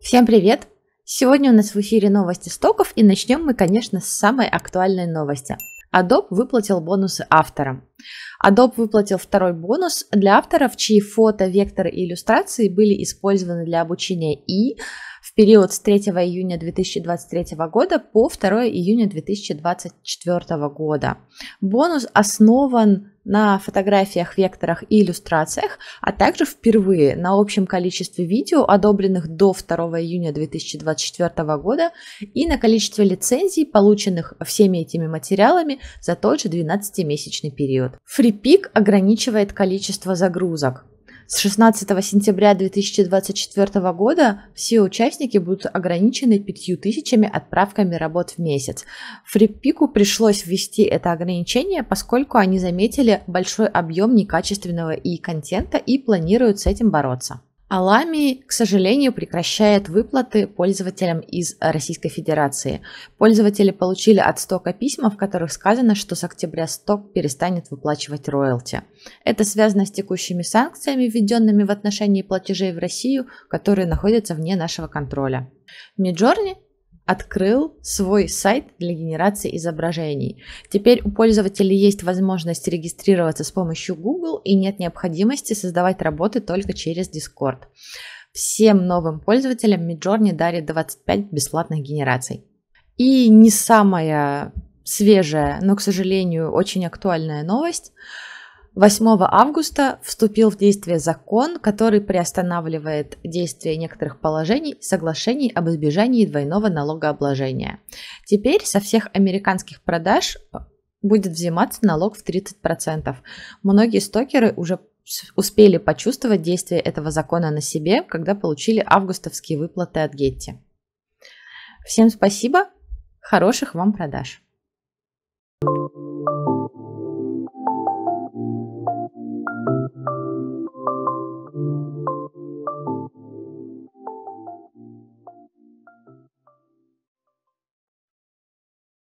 Всем привет! Сегодня у нас в эфире новости стоков и начнем мы, конечно, с самой актуальной новости. Adobe выплатил бонусы авторам. Adobe выплатил второй бонус для авторов, чьи фото, векторы и иллюстрации были использованы для обучения и в период с 3 июня 2023 года по 2 июня 2024 года. Бонус основан на фотографиях, векторах и иллюстрациях, а также впервые на общем количестве видео, одобренных до 2 июня 2024 года, и на количестве лицензий, полученных всеми этими материалами за тот же 12-месячный период. FreePick ограничивает количество загрузок. С 16 сентября 2024 года все участники будут ограничены пятью тысячами отправками работ в месяц. Фриппику пришлось ввести это ограничение, поскольку они заметили большой объем некачественного и контента и планируют с этим бороться. Алами, к сожалению, прекращает выплаты пользователям из Российской Федерации. Пользователи получили от стока письма, в которых сказано, что с октября сток перестанет выплачивать роялти. Это связано с текущими санкциями, введенными в отношении платежей в Россию, которые находятся вне нашего контроля. Миджорни открыл свой сайт для генерации изображений. Теперь у пользователей есть возможность регистрироваться с помощью Google и нет необходимости создавать работы только через Discord. Всем новым пользователям Midjourney дарит 25 бесплатных генераций. И не самая свежая, но, к сожалению, очень актуальная новость – 8 августа вступил в действие закон, который приостанавливает действие некоторых положений соглашений об избежании двойного налогообложения. Теперь со всех американских продаж будет взиматься налог в 30%. Многие стокеры уже успели почувствовать действие этого закона на себе, когда получили августовские выплаты от Гетти. Всем спасибо, хороших вам продаж! thank you